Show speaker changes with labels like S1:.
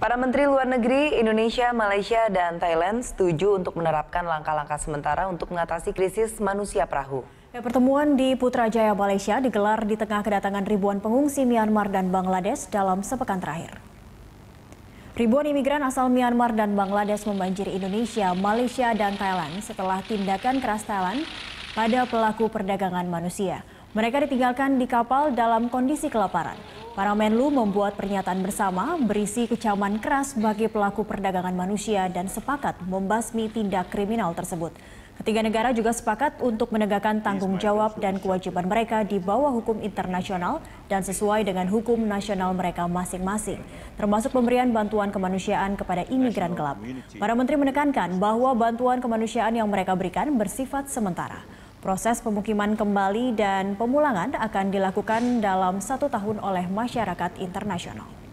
S1: Para Menteri Luar Negeri Indonesia, Malaysia, dan Thailand setuju untuk menerapkan langkah-langkah sementara untuk mengatasi krisis manusia perahu.
S2: Ya, pertemuan di Putrajaya, Malaysia digelar di tengah kedatangan ribuan pengungsi Myanmar dan Bangladesh dalam sepekan terakhir. Ribuan imigran asal Myanmar dan Bangladesh membanjiri Indonesia, Malaysia, dan Thailand setelah tindakan keras Thailand pada pelaku perdagangan manusia. Mereka ditinggalkan di kapal dalam kondisi kelaparan. Para Menlu membuat pernyataan bersama berisi kecaman keras bagi pelaku perdagangan manusia dan sepakat membasmi tindak kriminal tersebut. Ketiga negara juga sepakat untuk menegakkan tanggung jawab dan kewajiban mereka di bawah hukum internasional dan sesuai dengan hukum nasional mereka masing-masing, termasuk pemberian bantuan kemanusiaan kepada imigran gelap. Para menteri menekankan bahwa bantuan kemanusiaan yang mereka berikan bersifat sementara. Proses pemukiman kembali dan pemulangan akan dilakukan dalam satu tahun oleh masyarakat internasional.